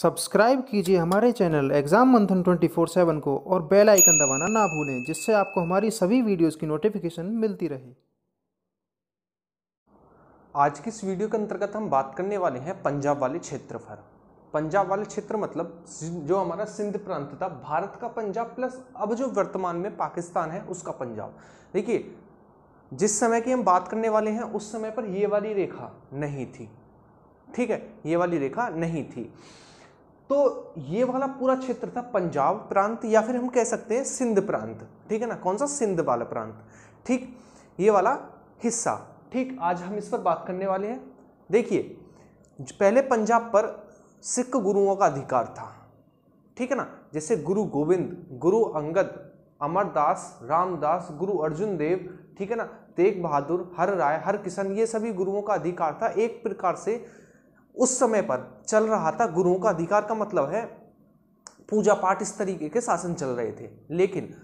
subscribe कीजिए हमारे channel exam मंथन 24/7 को और बेल आइकन दबाना ना भूलें जिससे आपको हमारी सभी वीडियोस की नोटिफिकेशन मिलती रहे आज की इस वीडियो के अंतर्गत हम बात करने वाले हैं पंजाब वाले क्षेत्र पर पंजाब वाले क्षेत्र मतलब जो हमारा सिंध प्रांत था भारत का पंजाब प्लस अब जो वर्तमान में पाकिस्तान है उसका पंजाब देखिए जिस समय की हम बात करने वाले हैं उस समय पर ये वाली रेखा नहीं थी ठीक है ये वाली रेखा नहीं थी तो ये वाला पूरा क्षेत्र था पंजाब प्रांत या फिर हम कह सकते हैं सिंध प्रांत ठीक है ना कौन सा सिंध वाला प्रांत ठीक ये वाला हिस्सा ठीक आज हम इस पर बात करने वाले हैं देखिए पहले पंजाब पर सिख गुरुओं का अधिकार था ठीक है ना जैसे गुरु गोविंद गुरु अंगद अमरदास रामदास गुरु अर्जुन देव ठीक है ना तेग बहादुर हर राय हर किशन ये सभी गुरुओं का अधिकार था एक प्रकार से उस समय पर चल रहा था गुरुओं का अधिकार का मतलब है पूजा पाठ इस तरीके के शासन चल रहे थे लेकिन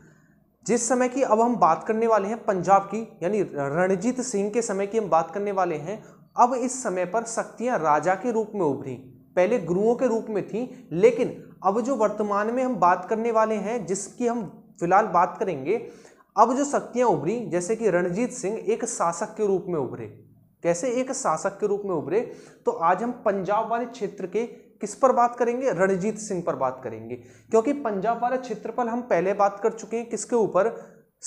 जिस समय की अब हम बात करने वाले हैं पंजाब की यानी रणजीत सिंह के समय की हम बात करने वाले हैं अब इस समय पर शक्तियां राजा के रूप में उभरी पहले गुरुओं के रूप में थी लेकिन अब जो वर्तमान में हम बात करने वाले हैं जिसकी हम फिलहाल बात करेंगे अब जो शक्तियां उभरी जैसे कि रणजीत सिंह एक शासक के रूप में उभरे कैसे एक शासक के रूप में उभरे तो आज हम पंजाब वाले क्षेत्र के किस पर बात करेंगे रणजीत सिंह पर बात करेंगे क्योंकि पंजाब वाले क्षेत्र पर हम पहले बात कर चुके हैं किसके ऊपर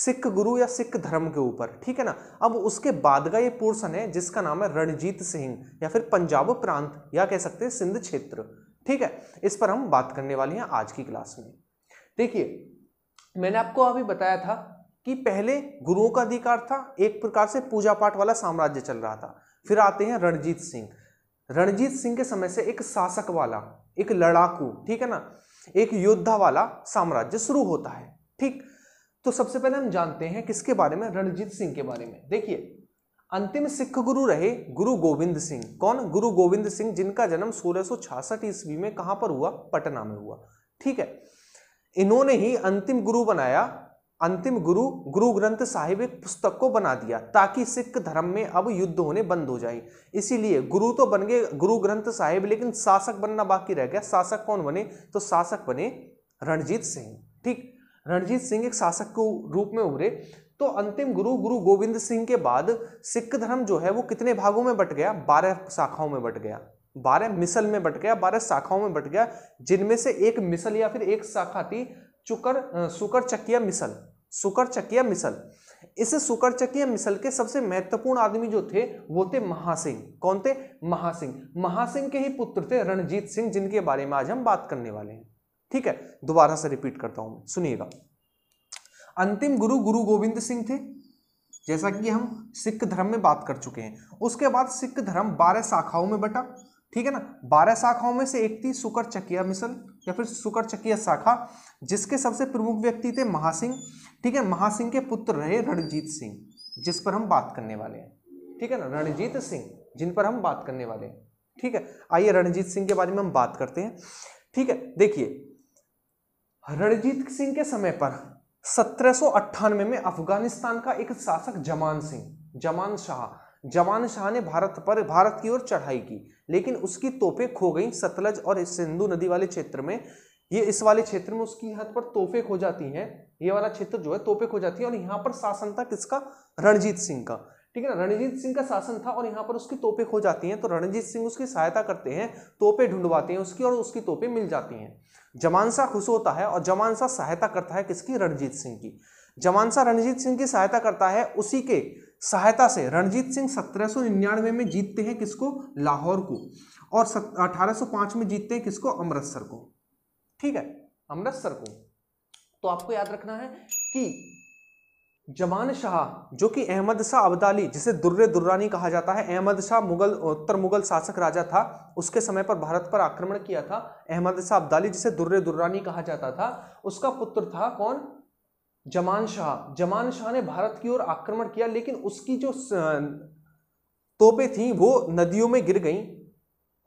सिख गुरु या सिख धर्म के ऊपर ठीक है ना अब उसके बाद का ये पोर्सन है जिसका नाम है रणजीत सिंह या फिर पंजाब प्रांत या कह सकते हैं सिंध क्षेत्र ठीक है इस पर हम बात करने वाले हैं आज की क्लास में देखिए मैंने आपको अभी बताया था कि पहले गुरुओं का अधिकार था एक प्रकार से पूजा पाठ वाला साम्राज्य चल रहा था फिर आते हैं रणजीत सिंह रणजीत सिंह के समय से एक शासक वाला एक लड़ाकू ठीक है ना एक योद्धा वाला साम्राज्य शुरू होता है ठीक तो सबसे पहले हम जानते हैं किसके बारे में रणजीत सिंह के बारे में देखिए अंतिम सिख गुरु रहे गुरु गोविंद सिंह कौन गुरु गोविंद सिंह जिनका जन्म सोलह ईस्वी में कहां पर हुआ पटना में हुआ ठीक है इन्होंने ही अंतिम गुरु बनाया अंतिम गुरु गुरु ग्रंथ साहिब एक पुस्तक को बना दिया ताकि सिख धर्म में अब युद्ध होने बंद हो जाए इसीलिए गुरु तो बन गए गुरु ग्रंथ साहिब लेकिन शासक बनना बाकी रह गया शासक कौन बने तो शासक बने रणजीत सिंह ठीक रणजीत सिंह एक शासक के रूप में उभरे तो अंतिम गुरु गुरु गोविंद सिंह के बाद सिख धर्म जो है वो कितने भागों में बट गया बारह शाखाओं में बट गया बारह मिसल में बट गया बारह शाखाओं में बट गया जिनमें से एक मिसल या फिर एक शाखा थी चुकर सुकर चकिया मिसल सुकर चकिया मिसल इस सुकर चकिया मिसल के सबसे महत्वपूर्ण आदमी जो थे वो थे महासिंह कौन थे महासिंह महासिंह के ही पुत्र थे रणजीत सिंह जिनके बारे में आज हम बात करने वाले हैं ठीक है दोबारा से रिपीट करता हूं सुनिएगा अंतिम गुरु गुरु गोविंद सिंह थे जैसा कि हम सिख धर्म में बात कर चुके हैं उसके बाद सिख धर्म बारह शाखाओं में बटा ठीक है ना बारह शाखाओं में से एक थी सुकर चकिया मिसल या फिर सुकर चकिया शाखा जिसके सबसे प्रमुख व्यक्ति थे महासिंह ठीक है महासिंह के पुत्र रहे रणजीत सिंह जिस पर हम बात करने वाले हैं ठीक है ना रणजीत सिंह जिन पर हम बात करने वाले हैं ठीक है आइए रणजीत सिंह के बारे में हम बात करते हैं ठीक है देखिए रणजीत सिंह के समय पर सत्रह में अफगानिस्तान का एक शासक जमान सिंह जमान शाह जवान शाह ने भारत पर भारत की ओर चढ़ाई की लेकिन उसकी तोपें खो गई सतलज और सिंधु नदी वाले क्षेत्र में ये इस वाले क्षेत्र में उसकी हद पर तोपें खो जाती हैं ये वाला क्षेत्र जो है तोपें खो जाती है और यहाँ पर शासन था किसका रणजीत सिंह का ठीक है ना रणजीत सिंह का शासन था और यहाँ पर उसकी तोपे खो जाती हैं तो रणजीत सिंह उसकी सहायता करते हैं तोपे ढूंढवाते हैं उसकी और उसकी तोपे मिल जाती हैं जमान खुश होता है और जमान सहायता करता है किसकी रणजीत सिंह की जमानसा रणजीत सिंह की सहायता करता है उसी के सहायता से रणजीत सिंह सत्रह में जीतते हैं किसको लाहौर को और 1805 में जीतते हैं किसको अमृतसर को ठीक है अमृतसर को तो आपको याद रखना है कि जवान शाह जो कि अहमद शाह अब्दाली जिसे दुर्रे दुर्रानी कहा जाता है अहमद शाह मुगल उत्तर मुगल शासक राजा था उसके समय पर भारत पर आक्रमण किया था अहमद शाह अब्दाली जिसे दुर्रे दुर्रानी कहा जाता था उसका पुत्र था कौन जमान शाह जमान शाह ने भारत की ओर आक्रमण किया लेकिन उसकी जो तोपें थीं वो नदियों में गिर गईं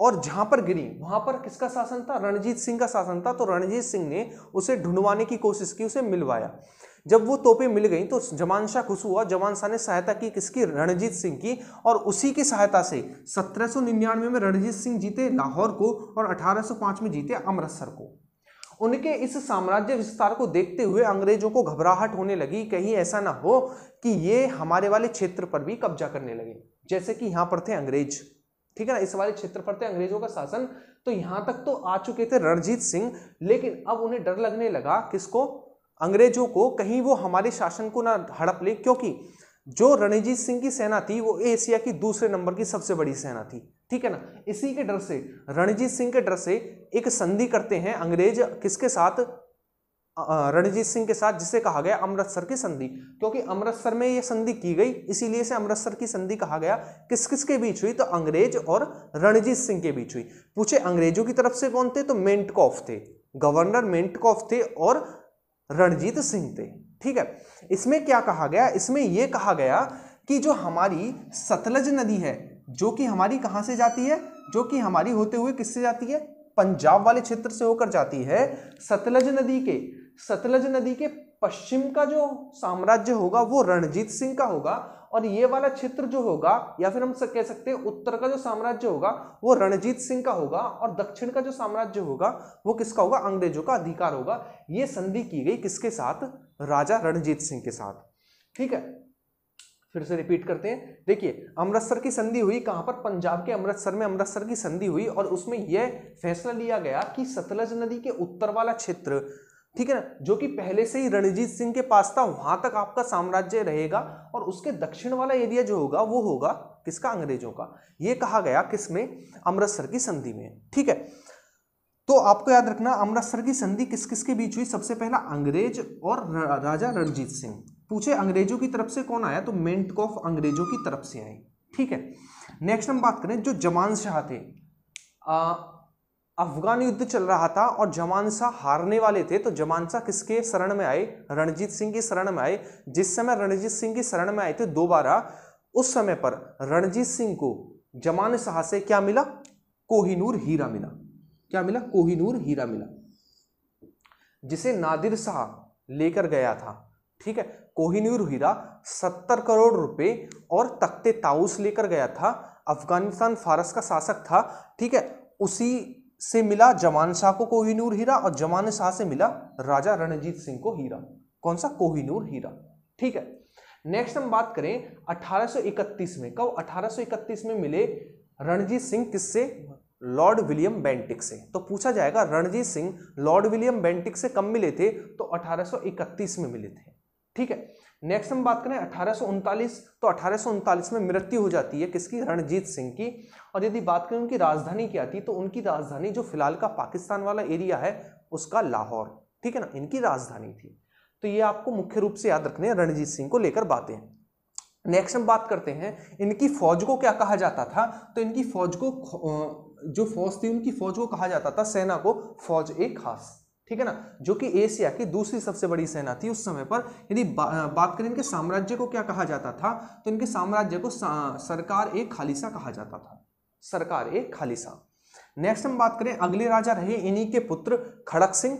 और जहाँ पर गिरी वहाँ पर किसका शासन था रणजीत सिंह का शासन था तो रणजीत सिंह ने उसे ढूंढवाने की कोशिश की उसे मिलवाया जब वो तोपें मिल गई तो जमान शाह खुश हुआ जमान शाह ने सहायता की किसकी रणजीत सिंह की और उसी की सहायता से 1799 में रणजीत सिंह जीते लाहौर को और 1805 में जीते अमृतसर को उनके इस साम्राज्य विस्तार को देखते हुए अंग्रेजों को घबराहट होने लगी कहीं ऐसा ना हो कि ये हमारे वाले क्षेत्र पर भी कब्जा करने लगे जैसे कि यहाँ पर थे अंग्रेज ठीक है ना इस वाले क्षेत्र पर थे अंग्रेजों का शासन तो यहाँ तक तो आ चुके थे रणजीत सिंह लेकिन अब उन्हें डर लगने लगा किसको अंग्रेजों को कहीं वो हमारे शासन को ना हड़प ले क्योंकि जो रणजीत सिंह की सेना थी वो एशिया की दूसरे नंबर की सबसे बड़ी सेना थी ठीक है ना इसी के डर से रणजीत सिंह के डर से एक संधि करते हैं अंग्रेज किसके साथ रणजीत सिंह के साथ जिसे कहा गया अमृतसर की संधि क्योंकि अमृतसर में यह संधि की गई इसीलिए से अमृतसर की संधि कहा गया किस किस के बीच हुई तो अंग्रेज और रणजीत सिंह के बीच हुई पूछे अंग्रेजों की तरफ से कौन थे तो मेंटकॉफ थे गवर्नर मेंटकॉफ थे और रणजीत सिंह थे ठीक है इसमें क्या कहा गया इसमें यह कहा गया कि जो हमारी सतलज नदी है जो कि हमारी कहाँ से जाती है जो कि हमारी होते हुए किससे जाती है पंजाब वाले क्षेत्र से होकर जाती है सतलज नदी के सतलज नदी के पश्चिम का जो साम्राज्य होगा वो रणजीत सिंह का होगा और ये वाला क्षेत्र जो होगा या फिर हम कह सकते हैं उत्तर का जो साम्राज्य होगा वो रणजीत सिंह का होगा और दक्षिण का जो साम्राज्य होगा वो किसका होगा अंग्रेजों का अधिकार होगा ये संधि की गई किसके साथ राजा रणजीत सिंह के साथ ठीक है फिर से रिपीट करते हैं देखिए अमृतसर की संधि हुई कहां पर पंजाब के अमृतसर में अमृतसर की संधि हुई और उसमें यह फैसला लिया गया कि सतलज नदी के उत्तर वाला क्षेत्र ठीक है ना जो कि पहले से ही रणजीत सिंह के पास था वहां तक आपका साम्राज्य रहेगा और उसके दक्षिण वाला एरिया जो होगा वो होगा किसका अंग्रेजों का यह कहा गया किसमें अमृतसर की संधि में ठीक है तो आपको याद रखना अमृतसर की संधि किस किस के बीच हुई सबसे पहला अंग्रेज और राजा रणजीत सिंह पूछे अंग्रेजों की तरफ से कौन आया तो मेंटकॉफ अंग्रेजों की तरफ से आए ठीक है नेक्स्ट हम बात करें जो जमान शाह थे अफगान युद्ध चल रहा था और जमान शाह हारने वाले थे तो जमान शाह किसके शरण में आए रणजीत सिंह की शरण में आए जिस समय रणजीत सिंह की शरण में आए थे दोबारा उस समय पर रणजीत सिंह को जमान शाह से क्या मिला कोहिनूर हीरा मिला क्या मिला कोहिनूर हीरा मिला जिसे नादिर शाह लेकर गया था ठीक है कोहिनूर हीरा सत्तर करोड़ रुपए और तख्ते ताउस लेकर गया था अफगानिस्तान फारस का शासक था ठीक है उसी से मिला जमान शाह को कोहिनूर हीरा और जमान शाह से मिला राजा रणजीत सिंह को हीरा कौन सा कोहिनूर हीरा ठीक है नेक्स्ट हम बात करें 1831 में कब 1831 में मिले रणजीत सिंह किससे लॉर्ड विलियम बेंटिक से तो पूछा जाएगा Ranjit Singh Lord William Bentinck से कब मिले थे तो 1831 में मिले थे ठीक है नेक्स्ट हम बात करें अठारह तो अठारह में मृत्यु हो जाती है किसकी रणजीत सिंह की और यदि बात करें उनकी राजधानी क्या थी तो उनकी राजधानी जो फिलहाल का पाकिस्तान वाला एरिया है उसका लाहौर ठीक है ना इनकी राजधानी थी तो ये आपको मुख्य रूप से याद रखने रणजीत सिंह को लेकर बातें नेक्स्ट हम बात करते हैं इनकी फौज को क्या कहा जाता था तो इनकी फौज को जो फौज थी उनकी फौज को कहा जाता था सेना को फौज ए खास ठीक है ना जो कि एशिया की दूसरी सबसे बड़ी सेना थी उस समय पर यदि बा, बात करें इनके साम्राज्य को क्या कहा जाता था तो इनके साम्राज्य को सा, सरकार ए खालिसा कहा जाता था सरकार ए खालिसा नेक्स्ट हम बात करें अगले राजा रहे इन्हीं के पुत्र खड़क सिंह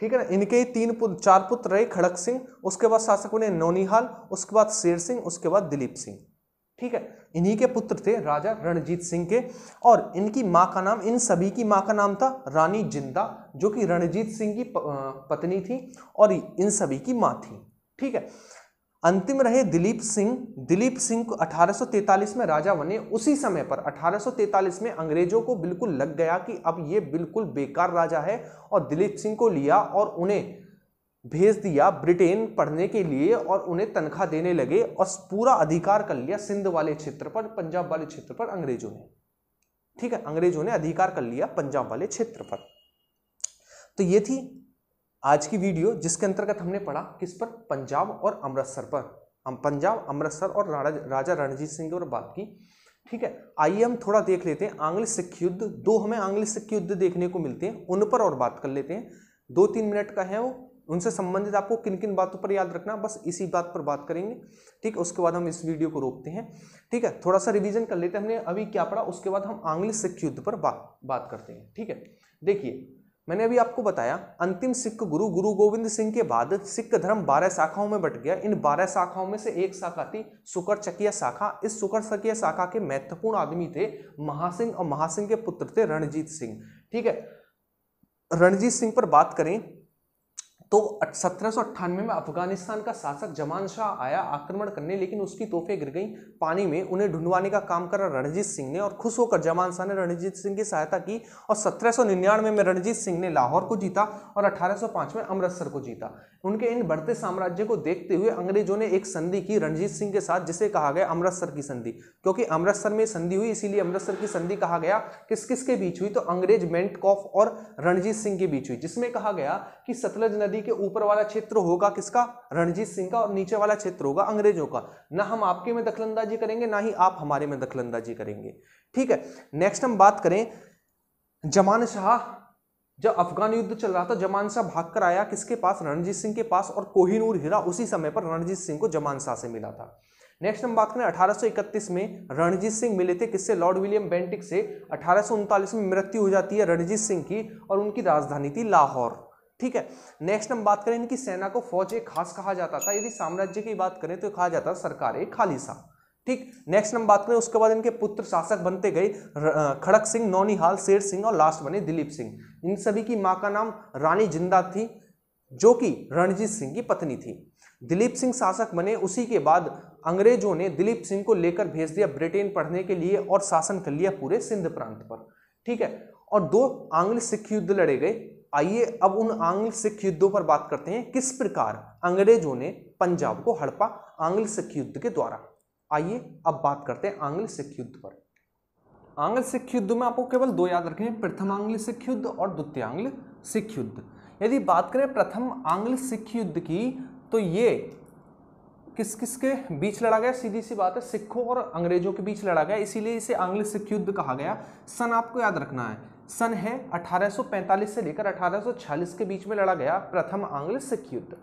ठीक है ना इनके ही तीन पुत्र चार पुत्र रहे खड़क सिंह उसके बाद शासकों ने नौनिहाल उसके बाद शेर सिंह उसके बाद दिलीप सिंह ठीक है इन्हीं के पुत्र थे राजा रणजीत सिंह के और इनकी माँ का नाम इन सभी की माँ का नाम था रानी जिंदा जो कि रणजीत सिंह की पत्नी थी और इन सभी की माँ थी ठीक है अंतिम रहे दिलीप सिंह दिलीप सिंह को 1843 में राजा बने उसी समय पर 1843 में अंग्रेजों को बिल्कुल लग गया कि अब ये बिल्कुल बेकार राजा है और दिलीप सिंह को लिया और उन्हें भेज दिया ब्रिटेन पढ़ने के लिए और उन्हें तनख्वाह देने लगे और पूरा अधिकार कर लिया सिंध वाले क्षेत्र पर पंजाब वाले क्षेत्र पर अंग्रेजों ने ठीक है अंग्रेजों ने अधिकार कर लिया पंजाब वाले क्षेत्र पर तो ये थी आज की वीडियो जिसके अंतर्गत हमने पढ़ा किस पर पंजाब और अमृतसर पर हम पंजाब अमृतसर और राजा रणजीत सिंह की और बात की ठीक है आइए हम थोड़ा देख लेते हैं आंग्ल सिख युद्ध दो हमें आंग्ल सिख युद्ध देखने को मिलते हैं उन पर और बात कर लेते हैं दो तीन मिनट का है वो उनसे संबंधित आपको किन किन बातों पर याद रखना बस इसी बात पर बात करेंगे ठीक है उसके बाद हम इस वीडियो को रोकते हैं ठीक है थोड़ा सा रिवीजन कर लेते हैं हमने अभी क्या पढ़ा उसके बाद हम आंग्ल सिख युद्ध पर बात बात करते हैं ठीक है देखिए मैंने अभी आपको बताया अंतिम सिख गुरु गुरु गोविंद सिंह के बाद सिख धर्म बारह शाखाओं में बट गया इन बारह शाखाओं में से एक शाखा थी सुकर चकिया शाखा इस सुकर चकिया शाखा के महत्वपूर्ण आदमी थे महासिंह और महासिंह के पुत्र थे रणजीत सिंह ठीक है रणजीत सिंह पर बात करें तो सत्रह में अफगानिस्तान का शासक जमान शाह आया आक्रमण करने लेकिन उसकी तोहफे गिर गई पानी में उन्हें ढूंढवाने का काम करा रणजीत सिंह ने और खुश होकर जमान शाह ने रणजीत सिंह की सहायता की और सत्रह में रणजीत सिंह ने लाहौर को जीता और 1805 में अमृतसर को जीता उनके इन बढ़ते साम्राज्य को देखते हुए अंग्रेजों ने एक संधि की रणजीत सिंह के साथ जिसे कहा गया अमृतसर की संधि क्योंकि अमृतसर में संधि हुई इसीलिए अमृतसर की संधि कहा गया किस किस के बीच हुई तो अंग्रेज मेंटकॉफ और रणजीत सिंह के बीच हुई जिसमें कहा गया कि सतलज नदी नदी के ऊपर वाला क्षेत्र होगा किसका रणजीत सिंह का और नीचे वाला क्षेत्र होगा अंग्रेजों का ना हम आपके में दखलंदाजी करेंगे ना ही आप हमारे में दखलंदाजी करेंगे ठीक है नेक्स्ट हम बात करें जमान शाह जब अफगान युद्ध चल रहा था जमान शाह भाग कर आया किसके पास रणजीत सिंह के पास और कोहिनूर हीरा उसी समय पर रणजीत सिंह को जमान शाह से मिला था नेक्स्ट हम बात करें 1831 में रणजीत सिंह मिले थे किससे लॉर्ड विलियम बेंटिक से अठारह में मृत्यु हो जाती है रणजीत सिंह की और उनकी राजधानी थी लाहौर ठीक है नेक्स्ट हम बात करें इनकी सेना को फौज एक खास कहा जाता था यदि साम्राज्य की बात करें तो कहा जाता सरकार एक खालिसा ठीक नेक्स्ट हम बात करें उसके बाद इनके पुत्र शासक बनते गए खड़क सिंह नौनिहाल शेर सिंह और लास्ट बने दिलीप सिंह इन सभी की माँ का नाम रानी जिंदा थी जो कि रणजीत सिंह की पत्नी थी दिलीप सिंह शासक बने उसी के बाद अंग्रेजों ने दिलीप सिंह को लेकर भेज दिया ब्रिटेन पढ़ने के लिए और शासन कर लिया पूरे सिंध प्रांत पर ठीक है और दो आंग्ल सिख युद्ध लड़े गए आइए अब उन आंग्ल सिख युद्धों पर बात करते हैं किस प्रकार अंग्रेजों ने पंजाब को हड़पा आंग्ल सिख युद्ध के द्वारा आइए अब बात करते हैं आंग्ल सिख युद्ध पर आंग्ल सिख युद्ध में आपको केवल दो याद रखने प्रथम आंग्ल सिख युद्ध और द्वितीय आंग्ल सिख युद्ध यदि बात करें प्रथम आंग्ल सिख युद्ध की तो ये किस किस के बीच लड़ा गया सीधी सी बात है सिखों और अंग्रेजों के बीच लड़ा गया इसीलिए इसे आंग्ल सिख युद्ध कहा गया सन आपको याद रखना है सन है 1845 से लेकर 1846 के बीच में लड़ा गया प्रथम आंग्ल सिख युद्ध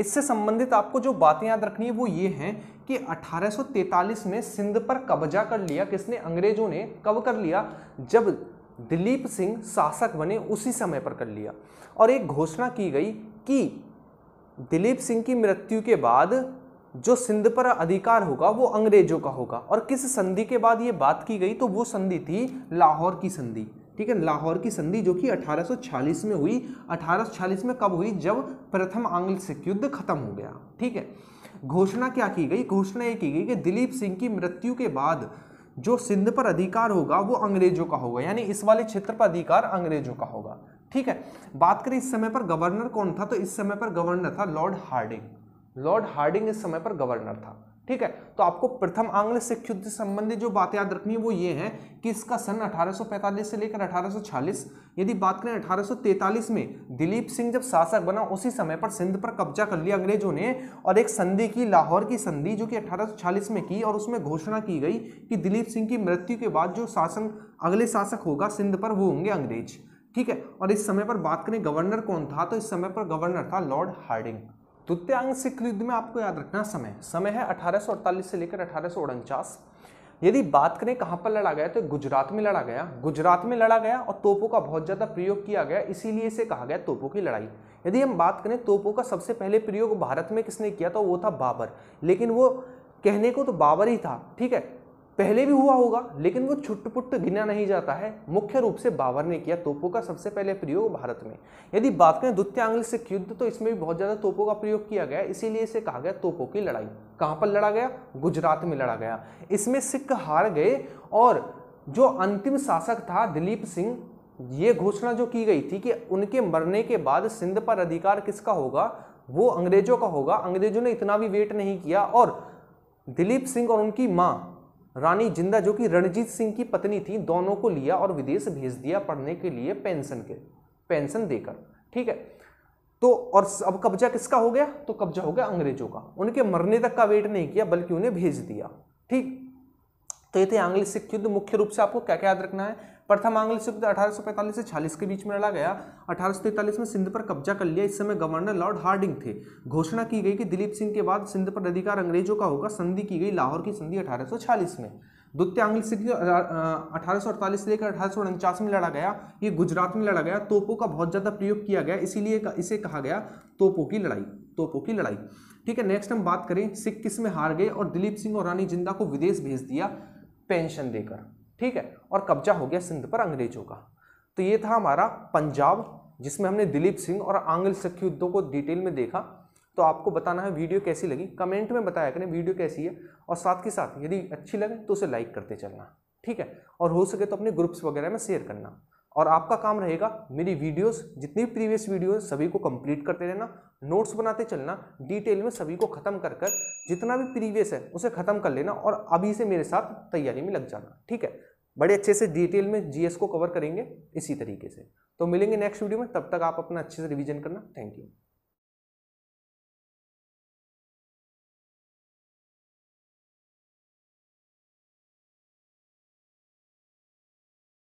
इससे संबंधित आपको जो बातें याद रखनी है वो ये हैं कि 1843 में सिंध पर कब्जा कर लिया किसने अंग्रेजों ने कब कर लिया जब दिलीप सिंह शासक बने उसी समय पर कर लिया और एक घोषणा की गई कि दिलीप सिंह की मृत्यु के बाद जो सिंध पर अधिकार होगा वो अंग्रेजों का होगा और किस संधि के बाद ये बात की गई तो वो संधि थी लाहौर की संधि ठीक है लाहौर की संधि जो कि 1840 में हुई 1840 में कब हुई जब प्रथम आंग्ल सिख युद्ध खत्म हो गया ठीक है घोषणा क्या की गई घोषणा ये की गई कि दिलीप सिंह की मृत्यु के बाद जो सिंध पर अधिकार होगा वो अंग्रेजों का होगा यानी इस वाले क्षेत्र पर अधिकार अंग्रेजों का होगा ठीक है बात करें इस समय पर गवर्नर कौन था तो इस समय पर गवर्नर था लॉर्ड हार्डिंग लॉर्ड हार्डिंग इस समय पर गवर्नर था ठीक है तो आपको प्रथम आंग्ल सिख युद्ध से संबंधित जो बात याद रखनी है वो ये है कि इसका सन 1845 से लेकर 1846 यदि बात करें 1843 में दिलीप सिंह जब शासक बना उसी समय पर सिंध पर कब्जा कर लिया अंग्रेजों ने और एक संधि की लाहौर की संधि जो कि 1846 में की और उसमें घोषणा की गई कि दिलीप सिंह की मृत्यु के बाद जो शासन अगले शासक होगा सिंध पर वो होंगे अंग्रेज ठीक है और इस समय पर बात करें गवर्नर कौन था तो इस समय पर गवर्नर था लॉर्ड हार्डिंग सिख युद्ध में आपको याद रखना समय समय है अठारह से लेकर अठारह यदि बात करें कहाँ पर लड़ा गया तो गुजरात में लड़ा गया गुजरात में लड़ा गया और तोपों का बहुत ज़्यादा प्रयोग किया गया इसीलिए इसे कहा गया तोपों की लड़ाई यदि हम बात करें तोपों का सबसे पहले प्रयोग भारत में किसने किया तो वो था बाबर लेकिन वो कहने को तो बाबर ही था ठीक है पहले भी हुआ होगा लेकिन वो छुटपुट गिना नहीं जाता है मुख्य रूप से बाबर ने किया तोपों का सबसे पहले प्रयोग भारत में यदि बात करें द्वितीय आंग्ल सिख युद्ध तो इसमें भी बहुत ज़्यादा तोपों का प्रयोग किया गया इसीलिए इसे कहा गया तोपों की लड़ाई कहाँ पर लड़ा गया गुजरात में लड़ा गया इसमें सिख हार गए और जो अंतिम शासक था दिलीप सिंह ये घोषणा जो की गई थी कि उनके मरने के बाद सिंध पर अधिकार किसका होगा वो अंग्रेजों का होगा अंग्रेजों ने इतना भी वेट नहीं किया और दिलीप सिंह और उनकी माँ रानी जिंदा जो कि रणजीत सिंह की पत्नी थी दोनों को लिया और विदेश भेज दिया पढ़ने के लिए पेंशन के पेंशन देकर ठीक है तो और अब कब्जा किसका हो गया तो कब्जा हो गया अंग्रेजों का उनके मरने तक का वेट नहीं किया बल्कि उन्हें भेज दिया ठीक तो ये थे आंग्ल सिख युद्ध मुख्य रूप से आपको क्या क्या याद रखना है प्रथम आंग्ल युद्ध अठारह से छियालीस के बीच में लड़ा गया अठारह में सिंध पर कब्जा कर लिया इस समय गवर्नर लॉर्ड हार्डिंग थे घोषणा की गई कि दिलीप सिंह के बाद सिंध पर अधिकार अंग्रेजों का होगा संधि की गई लाहौर की संधि अठारह में द्वितीय आंग्ल सिंह अठारह से लेकर अठारह में लड़ा गया ये गुजरात में लड़ा गया तोपों का बहुत ज़्यादा प्रयोग किया गया इसीलिए इसे कहा गया तोपों की लड़ाई तोपों की लड़ाई ठीक है नेक्स्ट हम बात करें सिख किस में हार गए और दिलीप सिंह और रानी जिंदा को विदेश भेज दिया पेंशन देकर ठीक है और कब्जा हो गया सिंध पर अंग्रेजों का तो ये था हमारा पंजाब जिसमें हमने दिलीप सिंह और आंग्ल सख् युद्धों को डिटेल में देखा तो आपको बताना है वीडियो कैसी लगी कमेंट में बताया करें वीडियो कैसी है और साथ के साथ यदि अच्छी लगे तो उसे लाइक करते चलना ठीक है और हो सके तो अपने ग्रुप्स वगैरह में शेयर करना और आपका काम रहेगा मेरी वीडियोस जितनी भी प्रीवियस वीडियो सभी को कंप्लीट करते रहना नोट्स बनाते चलना डिटेल में सभी को ख़त्म कर कर जितना भी प्रीवियस है उसे ख़त्म कर लेना और अभी से मेरे साथ तैयारी में लग जाना ठीक है बड़े अच्छे से डिटेल में जीएस को कवर करेंगे इसी तरीके से तो मिलेंगे नेक्स्ट वीडियो में तब तक आप अपना अच्छे से रिवीजन करना थैंक यू